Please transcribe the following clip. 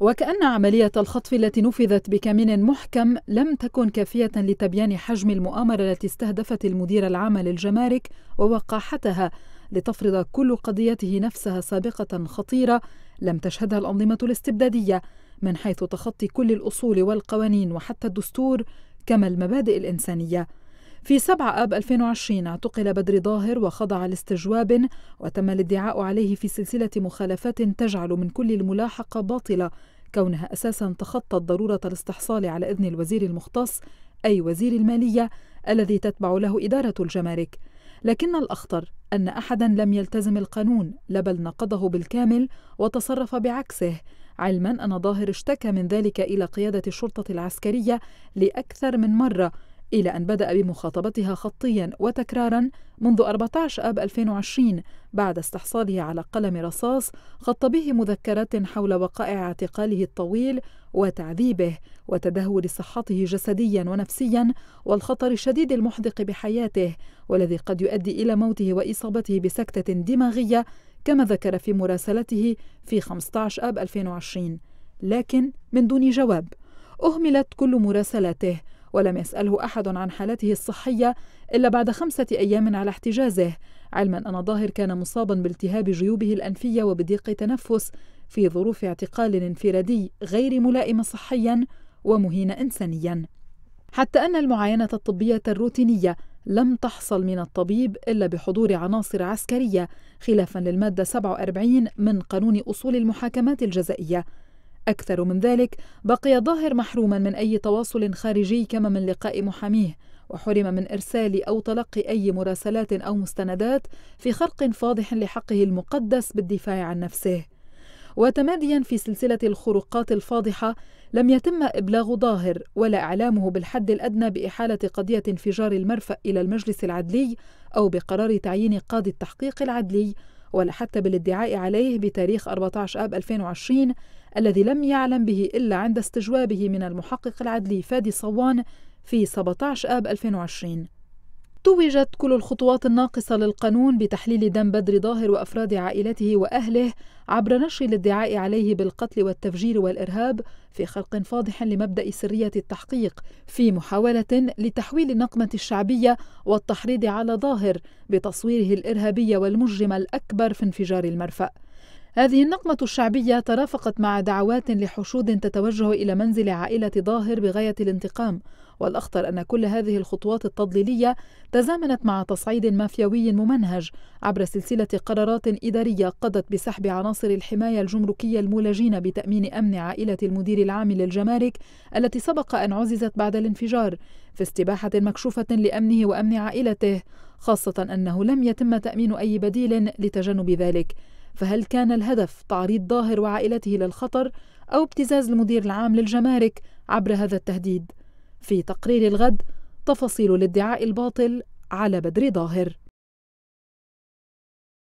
وكأن عملية الخطف التي نفذت بكمين محكم لم تكن كافية لتبيان حجم المؤامرة التي استهدفت المدير العام للجمارك ووقاحتها لتفرض كل قضيته نفسها سابقة خطيرة لم تشهدها الأنظمة الاستبدادية من حيث تخطي كل الأصول والقوانين وحتى الدستور كما المبادئ الإنسانية في 7 آب 2020 اعتقل بدر ظاهر وخضع لاستجواب وتم الادعاء عليه في سلسلة مخالفات تجعل من كل الملاحقة باطلة كونها أساسا تخطت ضرورة الاستحصال على إذن الوزير المختص أي وزير المالية الذي تتبع له إدارة الجمارك لكن الأخطر أن أحدا لم يلتزم القانون لا بل نقضه بالكامل وتصرف بعكسه علما أن ظاهر اشتكى من ذلك إلى قيادة الشرطة العسكرية لأكثر من مرة إلى أن بدأ بمخاطبتها خطيا وتكرارا منذ 14 آب 2020 بعد استحصاله على قلم رصاص خط به مذكرات حول وقائع اعتقاله الطويل وتعذيبه وتدهور صحته جسديا ونفسيا والخطر الشديد المحدق بحياته والذي قد يؤدي إلى موته وإصابته بسكتة دماغية كما ذكر في مراسلته في 15 آب 2020 لكن من دون جواب أهملت كل مراسلاته ولم يسأله أحد عن حالته الصحية إلا بعد خمسة أيام على احتجازه علما أن ظاهر كان مصابا بالتهاب جيوبه الأنفية وبضيق تنفس في ظروف اعتقال انفرادي غير ملائم صحيا ومهين إنسانيا حتى أن المعاينة الطبية الروتينية لم تحصل من الطبيب إلا بحضور عناصر عسكرية خلافا للمادة 47 من قانون أصول المحاكمات الجزائية أكثر من ذلك بقي ظاهر محروما من أي تواصل خارجي كما من لقاء محاميه وحرم من إرسال أو تلقي أي مراسلات أو مستندات في خرق فاضح لحقه المقدس بالدفاع عن نفسه وتماديا في سلسلة الخروقات الفاضحة لم يتم إبلاغ ظاهر ولا إعلامه بالحد الأدنى بإحالة قضية انفجار المرفأ إلى المجلس العدلي أو بقرار تعيين قاضي التحقيق العدلي ولا حتى بالادعاء عليه بتاريخ 14 آب 2020 الذي لم يعلم به إلا عند استجوابه من المحقق العدلي فادي صوان في 17 آب 2020 توجت كل الخطوات الناقصة للقانون بتحليل دم بدر ظاهر وأفراد عائلته وأهله عبر نشر الادعاء عليه بالقتل والتفجير والإرهاب في خلق فاضح لمبدأ سرية التحقيق في محاولة لتحويل النقمة الشعبية والتحريض على ظاهر بتصويره الإرهابي والمجرم الأكبر في انفجار المرفأ هذه النقمة الشعبية ترافقت مع دعوات لحشود تتوجه إلى منزل عائلة ظاهر بغاية الانتقام والأخطر أن كل هذه الخطوات التضليلية تزامنت مع تصعيد مافيوي ممنهج عبر سلسلة قرارات إدارية قضت بسحب عناصر الحماية الجمركية المولجين بتأمين أمن عائلة المدير العام للجمارك التي سبق أن عززت بعد الانفجار في استباحة مكشوفة لأمنه وأمن عائلته خاصة أنه لم يتم تأمين أي بديل لتجنب ذلك فهل كان الهدف تعريض ظاهر وعائلته للخطر أو ابتزاز المدير العام للجمارك عبر هذا التهديد؟ في تقرير الغد تفاصيل الادعاء الباطل على بدر ظاهر